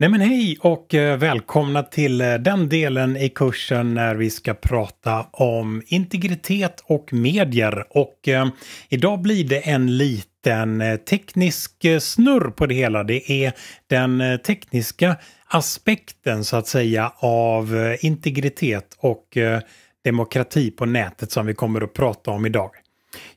Nej men hej och eh, välkomna till eh, den delen i kursen när vi ska prata om integritet och medier. Och eh, idag blir det en liten teknisk snurr på det hela. Det är den tekniska aspekten så att säga av integritet och demokrati på nätet som vi kommer att prata om idag.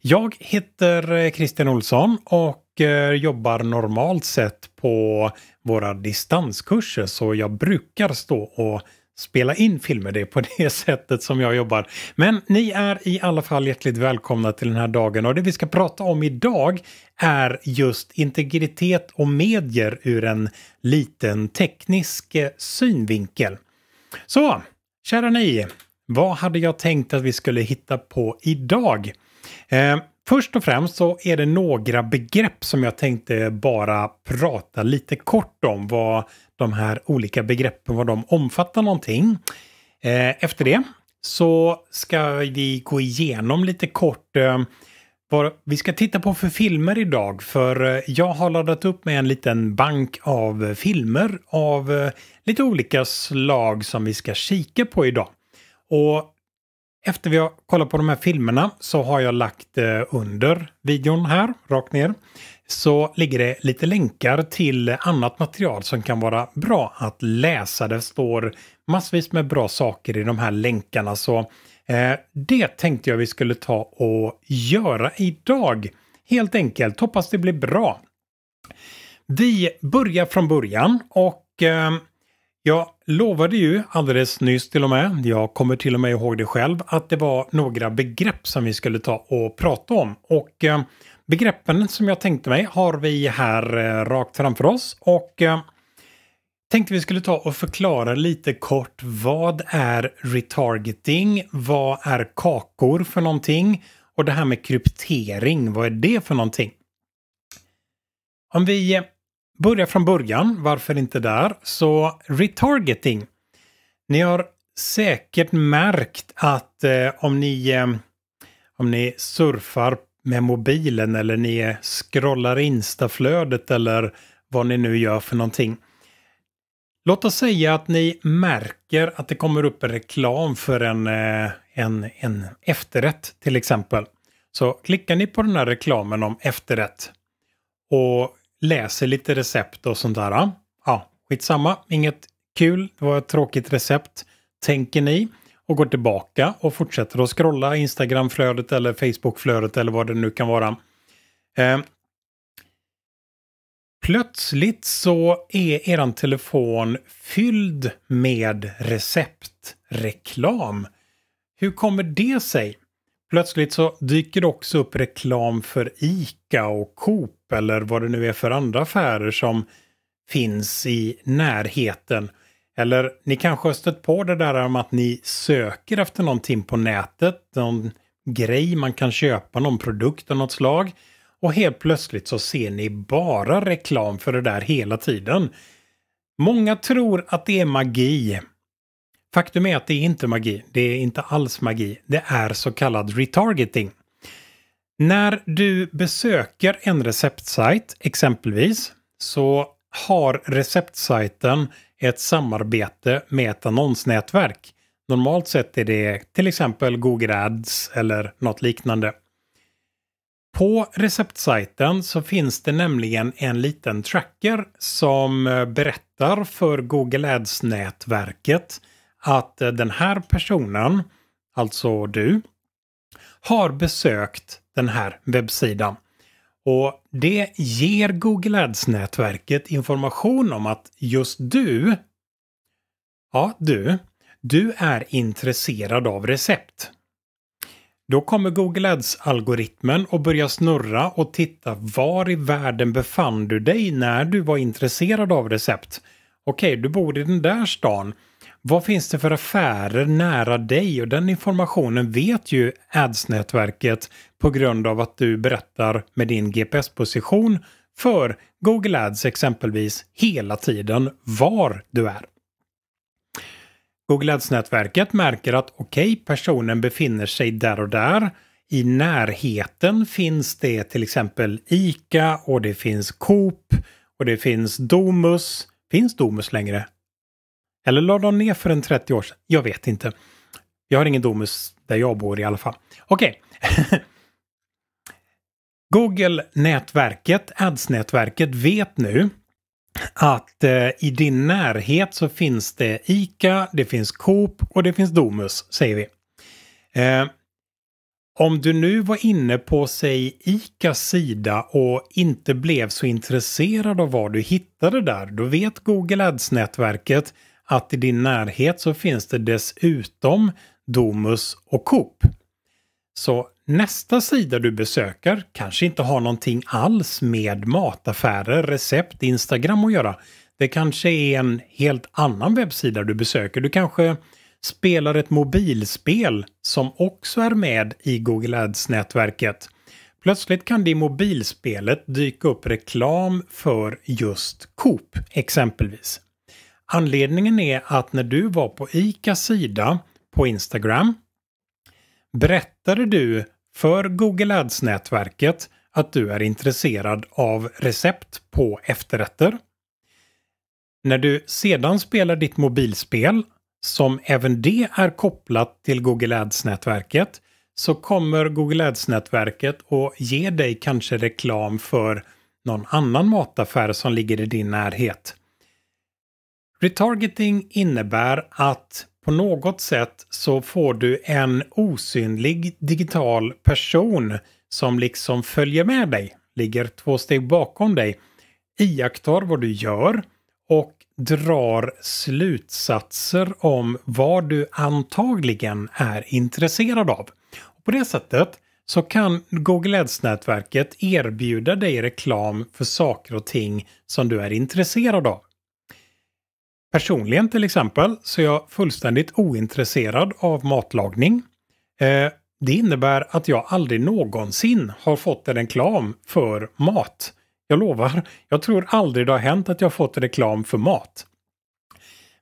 Jag heter Christian Olsson och Eh, jobbar normalt sett på våra distanskurser så jag brukar stå och spela in filmer. Det är på det sättet som jag jobbar. Men ni är i alla fall hjärtligt välkomna till den här dagen och det vi ska prata om idag är just integritet och medier ur en liten teknisk eh, synvinkel. Så, kära ni, vad hade jag tänkt att vi skulle hitta på idag? Eh, Först och främst så är det några begrepp som jag tänkte bara prata lite kort om. Vad de här olika begreppen, vad de omfattar någonting. Eh, efter det så ska vi gå igenom lite kort eh, vad vi ska titta på för filmer idag. För eh, jag har laddat upp med en liten bank av filmer av lite olika slag som vi ska kika på idag. Och efter vi har kollat på de här filmerna så har jag lagt eh, under videon här, rakt ner, så ligger det lite länkar till annat material som kan vara bra att läsa. Det står massvis med bra saker i de här länkarna så eh, det tänkte jag vi skulle ta och göra idag. Helt enkelt, hoppas det blir bra. Vi börjar från början och eh, jag lovade ju alldeles nyss till och med, jag kommer till och med ihåg det själv, att det var några begrepp som vi skulle ta och prata om. Och eh, begreppen som jag tänkte mig har vi här eh, rakt framför oss. Och eh, tänkte vi skulle ta och förklara lite kort vad är retargeting? Vad är kakor för någonting? Och det här med kryptering, vad är det för någonting? Om vi börja från början, varför inte där? Så retargeting. Ni har säkert märkt att eh, om, ni, eh, om ni surfar med mobilen eller ni scrollar instaflödet eller vad ni nu gör för någonting. Låt oss säga att ni märker att det kommer upp en reklam för en, eh, en, en efterrätt till exempel. Så klickar ni på den här reklamen om efterrätt och läser lite recept och sånt där. Ja, skitsamma, inget kul, det var ett tråkigt recept, tänker ni. Och går tillbaka och fortsätter att scrolla Instagram-flödet eller Facebook-flödet eller vad det nu kan vara. Eh, Plötsligt så är eran telefon fylld med receptreklam. Hur kommer det sig? Plötsligt så dyker det också upp reklam för ICA och Coop eller vad det nu är för andra affärer som finns i närheten. Eller ni kanske har stött på det där om att ni söker efter någonting på nätet, någon grej man kan köpa, någon produkt av något slag. Och helt plötsligt så ser ni bara reklam för det där hela tiden. Många tror att det är magi Faktum är att det är inte magi. Det är inte alls magi. Det är så kallad retargeting. När du besöker en receptsajt exempelvis så har receptsajten ett samarbete med ett annonsnätverk. Normalt sett är det till exempel Google Ads eller något liknande. På receptsajten så finns det nämligen en liten tracker som eh, berättar för Google Ads-nätverket att eh, den här personen, alltså du, har besökt den här webbsidan. Och det ger Google Ads-nätverket information om att just du, ja du, du är intresserad av recept. Då kommer Google Ads-algoritmen att börja snurra och titta var i världen befann du dig när du var intresserad av recept. Okej, okay, du bor i den där stan. Vad finns det för affärer nära dig? Och den informationen vet ju ads-nätverket på grund av att du berättar med din GPS-position för Google Ads exempelvis hela tiden var du är. Google Ads-nätverket märker att okej, okay, personen befinner sig där och där. I närheten finns det till exempel ICA och det finns Coop och det finns Domus. Finns Domus längre? Eller la de ner för en 30 år sedan? Jag vet inte. Jag har ingen Domus där jag bor i alla fall. Okej. Okay. Google-nätverket, ads-nätverket, vet nu att eh, i din närhet så finns det ICA, det finns Coop och det finns Domus, säger vi. Eh, om du nu var inne på, säg, ICAs sida och inte blev så intresserad av vad du hittade där, då vet Google Ads-nätverket att i din närhet så finns det dessutom Domus och Coop. Så nästa sida du besöker kanske inte har någonting alls med mataffärer, recept, Instagram att göra. Det kanske är en helt annan webbsida du besöker. Du kanske spelar ett mobilspel som också är med i Google Ads-nätverket. Plötsligt kan det i mobilspelet dyka upp reklam för just Coop exempelvis. Anledningen är att när du var på ICAs sida på Instagram berättade du för Google Ads-nätverket att du är intresserad av recept på efterrätter. När du sedan spelar ditt mobilspel, som även det är kopplat till Google Ads-nätverket, så kommer Google Ads-nätverket och ge dig kanske reklam för någon annan mataffär som ligger i din närhet. Retargeting innebär att på något sätt så får du en osynlig digital person som liksom följer med dig, ligger två steg bakom dig, iakttar vad du gör och drar slutsatser om vad du antagligen är intresserad av. Och på det sättet så kan Google Ads-nätverket erbjuda dig reklam för saker och ting som du är intresserad av. Personligen till exempel så är jag fullständigt ointresserad av matlagning. Eh, det innebär att jag aldrig någonsin har fått en reklam för mat. Jag lovar, jag tror aldrig det har hänt att jag fått reklam för mat.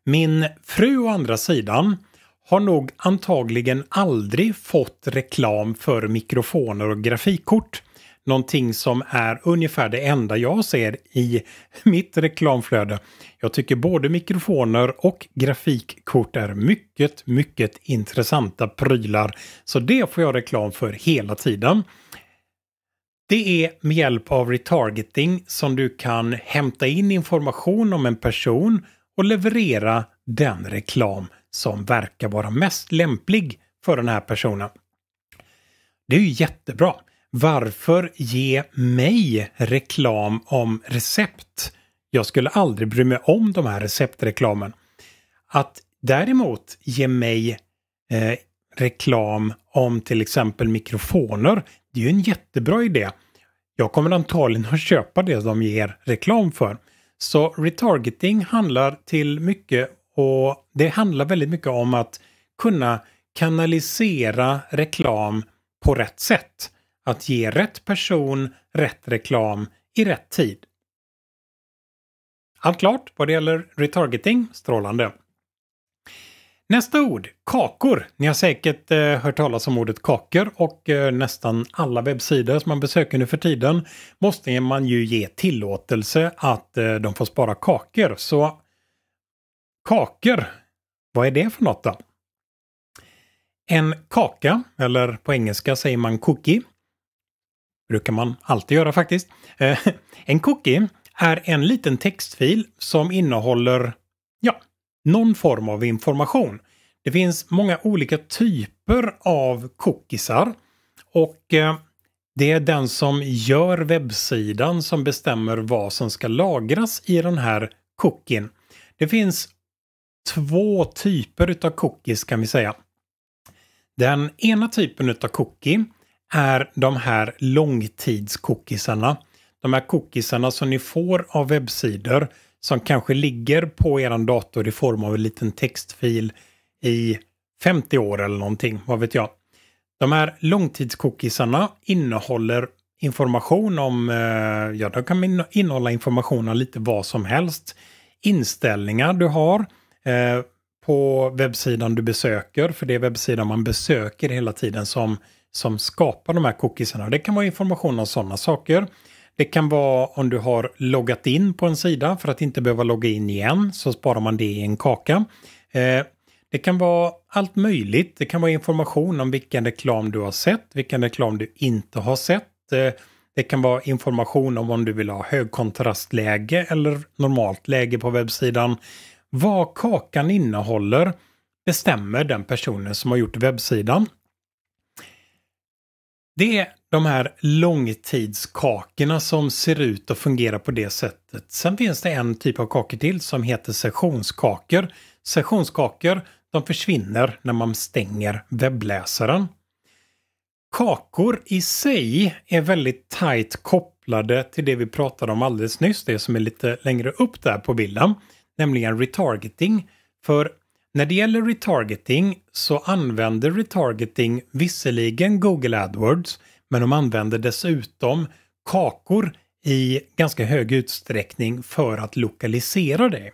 Min fru å andra sidan har nog antagligen aldrig fått reklam för mikrofoner och grafikkort någonting som är ungefär det enda jag ser i mitt reklamflöde. Jag tycker både mikrofoner och grafikkort är mycket, mycket intressanta prylar. Så det får jag reklam för hela tiden. Det är med hjälp av retargeting som du kan hämta in information om en person och leverera den reklam som verkar vara mest lämplig för den här personen. Det är ju jättebra. Varför ge mig reklam om recept? Jag skulle aldrig bry mig om de här receptreklamen. Att däremot ge mig eh, reklam om till exempel mikrofoner, det är ju en jättebra idé. Jag kommer antagligen att köpa det de ger reklam för. Så retargeting handlar till mycket och det handlar väldigt mycket om att kunna kanalisera reklam på rätt sätt att ge rätt person rätt reklam i rätt tid. Allt klart vad det gäller retargeting, strålande. Nästa ord, kakor. Ni har säkert eh, hört talas om ordet kakor och eh, nästan alla webbsidor som man besöker nu för tiden måste man ju ge tillåtelse att eh, de får spara kakor. Så kakor, vad är det för något då? En kaka, eller på engelska säger man cookie, brukar man alltid göra faktiskt. Eh, en cookie är en liten textfil som innehåller, ja, någon form av information. Det finns många olika typer av cookiesar och eh, det är den som gör webbsidan som bestämmer vad som ska lagras i den här cookien. Det finns två typer av cookies kan vi säga. Den ena typen av cookie är de här långtidscookiesarna. De här cookiesarna som ni får av webbsidor som kanske ligger på er dator i form av en liten textfil i 50 år eller någonting, vad vet jag. De här långtidscookiesarna innehåller information om, eh, ja de kan innehålla information om lite vad som helst. Inställningar du har eh, på webbsidan du besöker, för det är webbsidan man besöker hela tiden som som skapar de här cookiesarna. Det kan vara information om sådana saker. Det kan vara om du har loggat in på en sida för att inte behöva logga in igen så sparar man det i en kaka. Eh, det kan vara allt möjligt. Det kan vara information om vilken reklam du har sett, vilken reklam du inte har sett. Eh, det kan vara information om om du vill ha högkontrastläge eller normalt läge på webbsidan. Vad kakan innehåller bestämmer den personen som har gjort webbsidan. Det är de här långtidskakorna som ser ut att fungera på det sättet. Sen finns det en typ av kakor till som heter sessionskakor. Sessionskakor de försvinner när man stänger webbläsaren. Kakor i sig är väldigt tajt kopplade till det vi pratade om alldeles nyss, det som är lite längre upp där på bilden, nämligen retargeting. För när det gäller retargeting så använder retargeting visserligen Google AdWords, men de använder dessutom kakor i ganska hög utsträckning för att lokalisera det.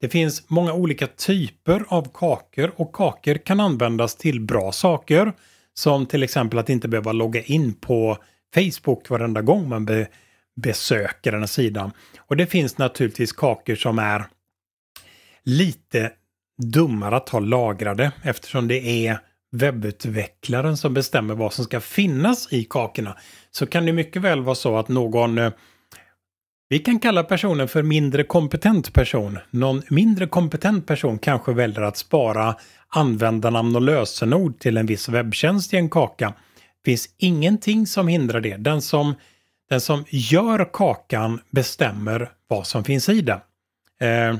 Det finns många olika typer av kakor och kakor kan användas till bra saker som till exempel att inte behöva logga in på Facebook varenda gång man be besöker den här sidan. Och det finns naturligtvis kakor som är lite dummare att ha lagrade eftersom det är webbutvecklaren som bestämmer vad som ska finnas i kakorna. Så kan det mycket väl vara så att någon eh, vi kan kalla personen för mindre kompetent person. Någon mindre kompetent person kanske väljer att spara användarnamn och lösenord till en viss webbtjänst i en kaka. Det finns ingenting som hindrar det. Den som, den som gör kakan bestämmer vad som finns i den. Eh,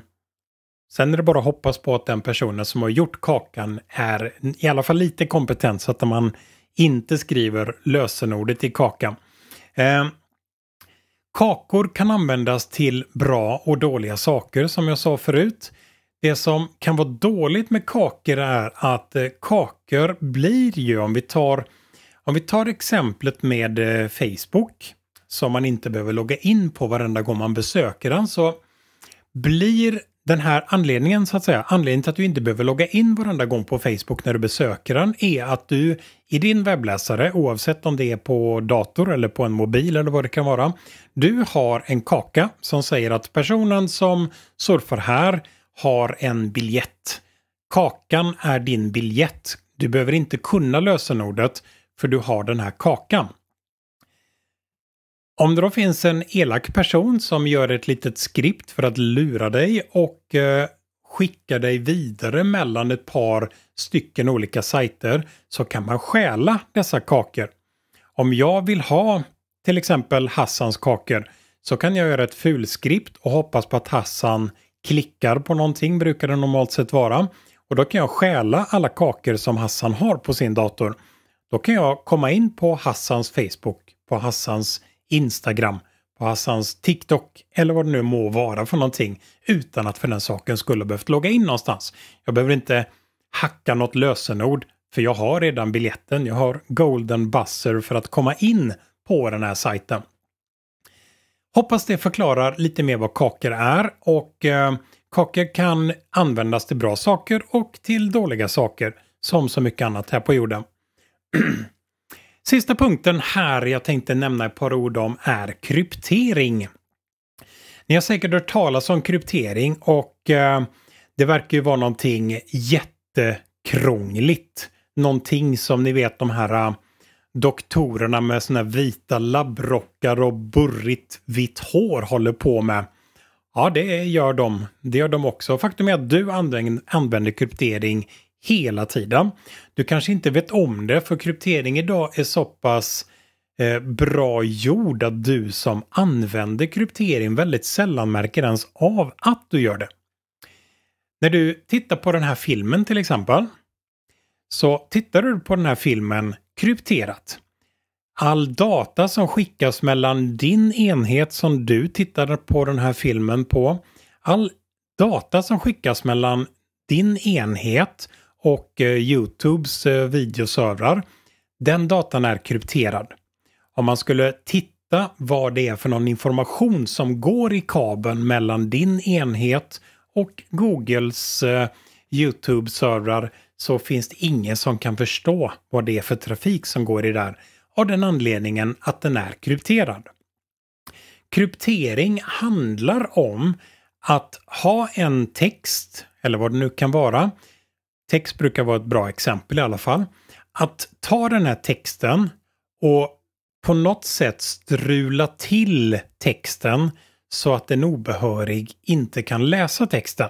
Sen är det bara att hoppas på att den personen som har gjort kakan är i alla fall lite kompetent så att man inte skriver lösenordet i kakan. Eh, kakor kan användas till bra och dåliga saker som jag sa förut. Det som kan vara dåligt med kakor är att eh, kakor blir ju om vi tar om vi tar exemplet med eh, Facebook som man inte behöver logga in på varenda gång man besöker den så blir den här anledningen så att säga, anledningen till att du inte behöver logga in varenda gång på Facebook när du besöker den är att du i din webbläsare, oavsett om det är på dator eller på en mobil eller vad det kan vara, du har en kaka som säger att personen som surfar här har en biljett. Kakan är din biljett. Du behöver inte kunna lösenordet för du har den här kakan. Om det då finns en elak person som gör ett litet skript för att lura dig och eh, skicka dig vidare mellan ett par stycken olika sajter så kan man stjäla dessa kakor. Om jag vill ha till exempel Hassans kakor så kan jag göra ett fulskript och hoppas på att Hassan klickar på någonting brukar det normalt sett vara. Och då kan jag stjäla alla kakor som Hassan har på sin dator. Då kan jag komma in på Hassans Facebook, på Hassans Instagram, på Hassans TikTok eller vad det nu må vara för någonting utan att för den saken skulle behövt logga in någonstans. Jag behöver inte hacka något lösenord för jag har redan biljetten. Jag har golden buzzer för att komma in på den här sajten. Hoppas det förklarar lite mer vad kakor är och eh, kakor kan användas till bra saker och till dåliga saker som så mycket annat här på jorden. Sista punkten här jag tänkte nämna ett par ord om är kryptering. Ni har säkert hört talas om kryptering och eh, det verkar ju vara någonting jättekrångligt. Någonting som ni vet de här eh, doktorerna med såna vita labbrockar och burrigt vitt hår håller på med. Ja, det gör de. Det gör de också. Faktum är att du använder kryptering hela tiden. Du kanske inte vet om det för kryptering idag är så pass eh, bra gjord att du som använder kryptering väldigt sällan märker ens av att du gör det. När du tittar på den här filmen till exempel så tittar du på den här filmen krypterat. All data som skickas mellan din enhet som du tittade på den här filmen på, all data som skickas mellan din enhet och eh, Youtubes eh, videoservrar. Den datan är krypterad. Om man skulle titta vad det är för någon information som går i kabeln mellan din enhet och Googles eh, Youtube-servrar så finns det ingen som kan förstå vad det är för trafik som går i där av den anledningen att den är krypterad. Kryptering handlar om att ha en text, eller vad det nu kan vara, text brukar vara ett bra exempel i alla fall. Att ta den här texten och på något sätt strula till texten så att en obehörig inte kan läsa texten.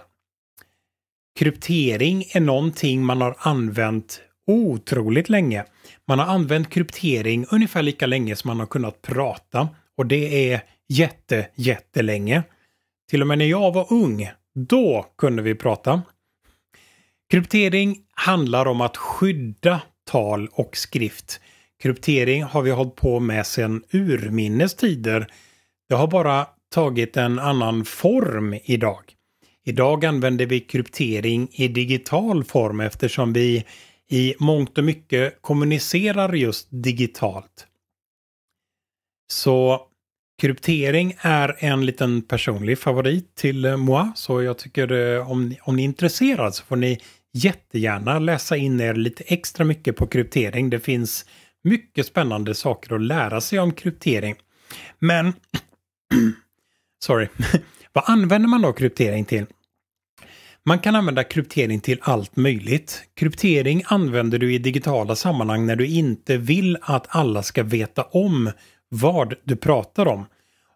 Kryptering är någonting man har använt otroligt länge. Man har använt kryptering ungefär lika länge som man har kunnat prata och det är jätte, jättelänge. Till och med när jag var ung, då kunde vi prata. Kryptering handlar om att skydda tal och skrift. Kryptering har vi hållit på med sedan urminnes tider. Det har bara tagit en annan form idag. Idag använder vi kryptering i digital form eftersom vi i mångt och mycket kommunicerar just digitalt. Så kryptering är en liten personlig favorit till Moa, så jag tycker eh, om ni, om ni är intresserade så får ni jättegärna läsa in er lite extra mycket på kryptering. Det finns mycket spännande saker att lära sig om kryptering. Men, sorry, vad använder man då kryptering till? Man kan använda kryptering till allt möjligt. Kryptering använder du i digitala sammanhang när du inte vill att alla ska veta om vad du pratar om.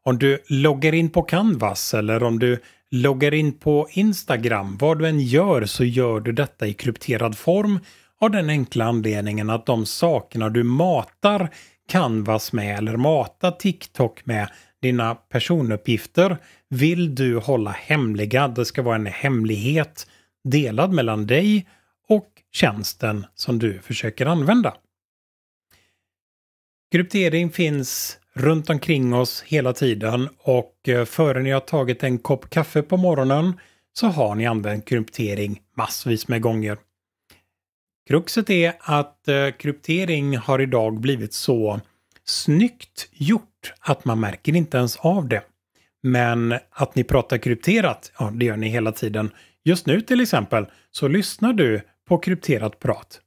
Om du loggar in på Canvas eller om du loggar in på Instagram. Vad du än gör så gör du detta i krypterad form av den enkla anledningen att de sakerna du matar Canvas med eller mata TikTok med dina personuppgifter vill du hålla hemliga. Det ska vara en hemlighet delad mellan dig och tjänsten som du försöker använda. Kryptering finns runt omkring oss hela tiden och eh, före ni har tagit en kopp kaffe på morgonen så har ni använt kryptering massvis med gånger. Kruxet är att eh, kryptering har idag blivit så snyggt gjort att man märker inte ens av det. Men att ni pratar krypterat, ja det gör ni hela tiden. Just nu till exempel så lyssnar du på krypterat prat.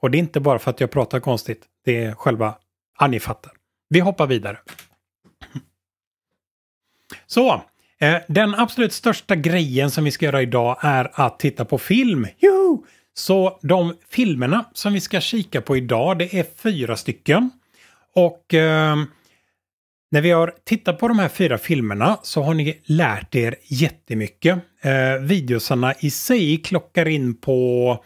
Och det är inte bara för att jag pratar konstigt, det är själva Ja, ni fattar. Vi hoppar vidare. Så, eh, den absolut största grejen som vi ska göra idag är att titta på film. Juhu! Så de filmerna som vi ska kika på idag, det är fyra stycken. Och eh, när vi har tittat på de här fyra filmerna så har ni lärt er jättemycket. Eh, videosarna i sig klockar in på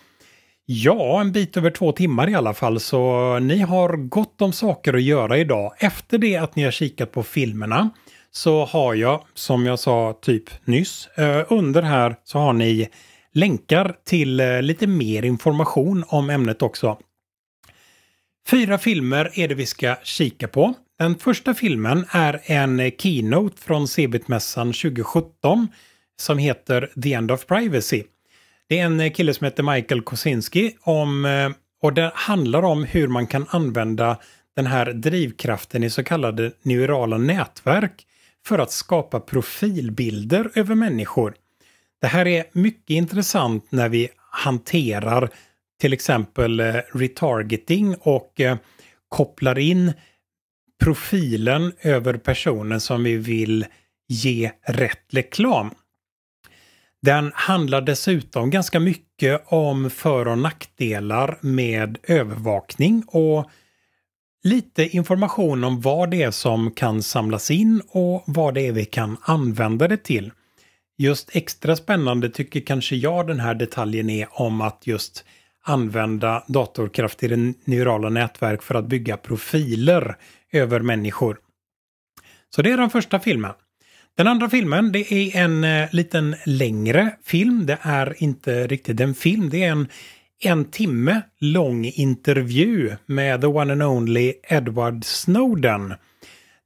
Ja, en bit över två timmar i alla fall, så ni har gott om saker att göra idag. Efter det att ni har kikat på filmerna så har jag, som jag sa typ nyss, eh, under här så har ni länkar till eh, lite mer information om ämnet också. Fyra filmer är det vi ska kika på. Den första filmen är en keynote från Cebit-mässan 2017 som heter The End of Privacy. Det är en eh, kille som heter Michael Kosinski om, eh, och det handlar om hur man kan använda den här drivkraften i så kallade neurala nätverk för att skapa profilbilder över människor. Det här är mycket intressant när vi hanterar till exempel eh, retargeting och kopplar in profilen över personen som vi vill ge rätt reklam. Den handlar dessutom ganska mycket om för och nackdelar med övervakning och lite information om vad det är som kan samlas in och vad det är vi kan använda det till. Just extra spännande tycker kanske jag den här detaljen är om att just använda datorkraft i det neurala nätverk för att bygga profiler över människor. Så det är den första filmen. Den andra filmen, det är en eh, liten längre film. Det är inte riktigt en film, det är en en timme lång intervju med the one and only Edward Snowden.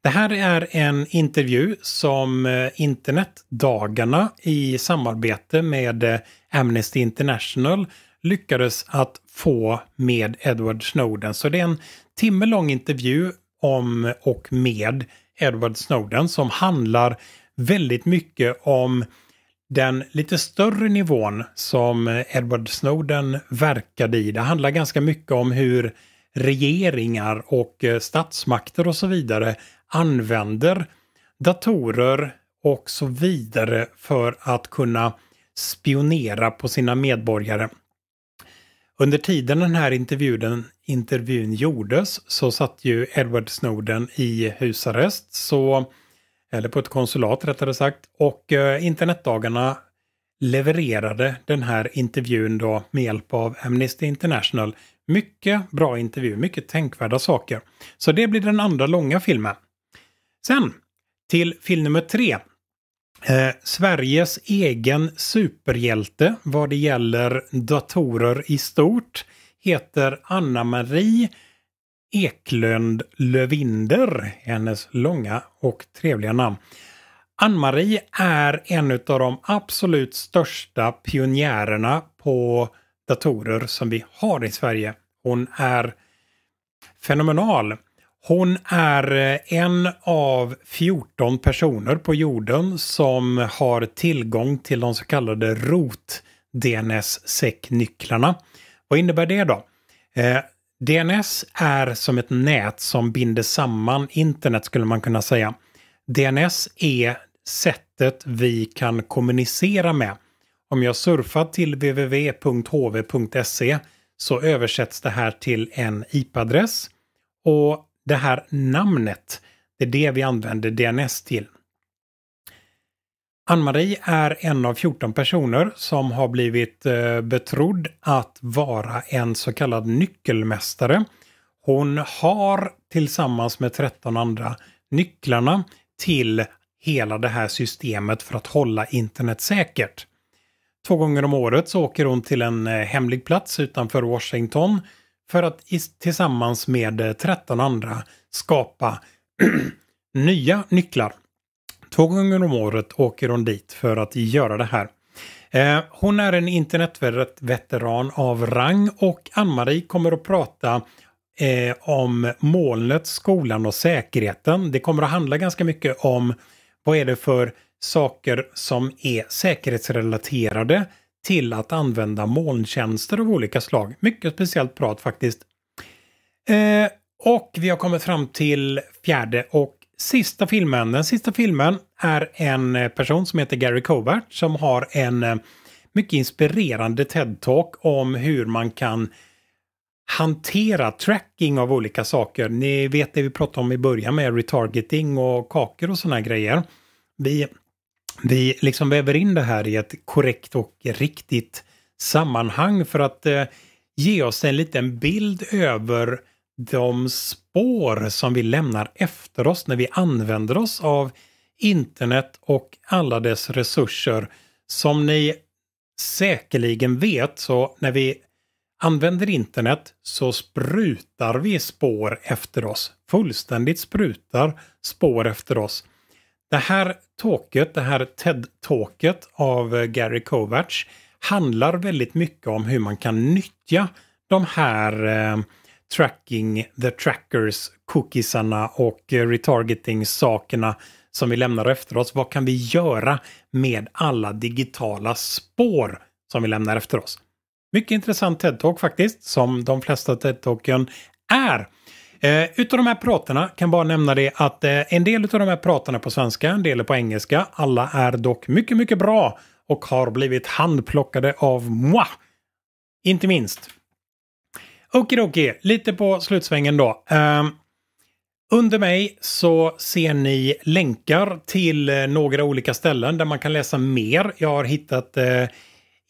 Det här är en intervju som eh, internetdagarna i samarbete med eh, Amnesty International lyckades att få med Edward Snowden. Så det är en timme lång intervju om och med Edward Snowden som handlar väldigt mycket om den lite större nivån som Edward Snowden verkade i. Det handlar ganska mycket om hur regeringar och eh, statsmakter och så vidare använder datorer och så vidare för att kunna spionera på sina medborgare. Under tiden den här intervjun, intervjun gjordes så satt ju Edward Snowden i husarrest, så, eller på ett konsulat rättare sagt. Och eh, internetdagarna levererade den här intervjun då med hjälp av Amnesty International. Mycket bra intervju, mycket tänkvärda saker. Så det blir den andra långa filmen. Sen till film nummer tre. Eh, Sveriges egen superhjälte vad det gäller datorer i stort heter Anna-Marie Eklund Lövinder, hennes långa och trevliga namn. Ann-Marie är en av de absolut största pionjärerna på datorer som vi har i Sverige. Hon är fenomenal. Hon är eh, en av 14 personer på jorden som har tillgång till de så kallade rot dns säcknycklarna nycklarna vad innebär det då? Eh, DNS är som ett nät som binder samman internet skulle man kunna säga. DNS är sättet vi kan kommunicera med. Om jag surfar till www.hv.se så översätts det här till en IP-adress och det här namnet, det är det vi använder DNS till. Ann-Marie är en av 14 personer som har blivit eh, betrodd att vara en så kallad nyckelmästare. Hon har tillsammans med 13 andra nycklarna till hela det här systemet för att hålla internet säkert. Två gånger om året så åker hon till en eh, hemlig plats utanför Washington för att tillsammans med 13 eh, andra skapa nya nycklar två gånger om året åker hon dit för att göra det här. Eh, hon är en internetveteran av rang och Ann-Marie kommer att prata eh, om molnet, skolan och säkerheten. Det kommer att handla ganska mycket om vad är det för saker som är säkerhetsrelaterade till att använda molntjänster av olika slag. Mycket speciellt prat faktiskt. Eh, och vi har kommit fram till fjärde och sista filmen. Den sista filmen är en eh, person som heter Gary Covert som har en eh, mycket inspirerande TED-talk om hur man kan hantera tracking av olika saker. Ni vet det vi pratade om i början med retargeting och kakor och sådana grejer. Vi, vi liksom väver in det här i ett korrekt och riktigt sammanhang för att eh, ge oss en liten bild över de spår som vi lämnar efter oss när vi använder oss av internet och alla dess resurser. Som ni säkerligen vet så när vi använder internet så sprutar vi spår efter oss. Fullständigt sprutar spår efter oss. Det här talket, det här TED-talket av Gary Kovacs handlar väldigt mycket om hur man kan nyttja de här eh, tracking, the trackers, cookiesarna och retargeting-sakerna som vi lämnar efter oss. Vad kan vi göra med alla digitala spår som vi lämnar efter oss? Mycket intressant TED-talk faktiskt, som de flesta TED-talken är. Eh, utav de här pratarna kan bara nämna det att eh, en del av de här pratarna på svenska, en del är på engelska. Alla är dock mycket, mycket bra och har blivit handplockade av moi. Inte minst. Okidoki, lite på slutsvängen då. Eh, under mig så ser ni länkar till eh, några olika ställen där man kan läsa mer. Jag har hittat eh,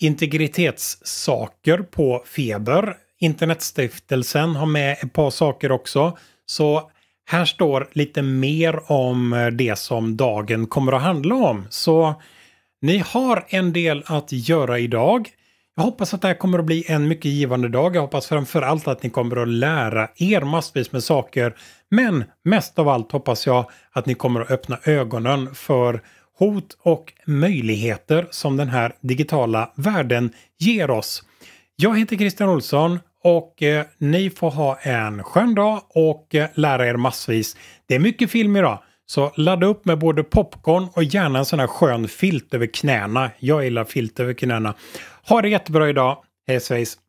integritetssaker på Feber. Internetstiftelsen har med ett par saker också. Så här står lite mer om eh, det som dagen kommer att handla om. Så ni har en del att göra idag. Jag hoppas att det här kommer att bli en mycket givande dag. Jag hoppas framför allt att ni kommer att lära er massvis med saker men mest av allt hoppas jag att ni kommer att öppna ögonen för hot och möjligheter som den här digitala världen ger oss. Jag heter Christian Olsson och eh, ni får ha en skön dag och eh, lära er massvis. Det är mycket film idag. Så ladda upp med både popcorn och gärna en sån här skön filt över knäna. Jag gillar filt över knäna. Ha det jättebra idag. Hej svejs!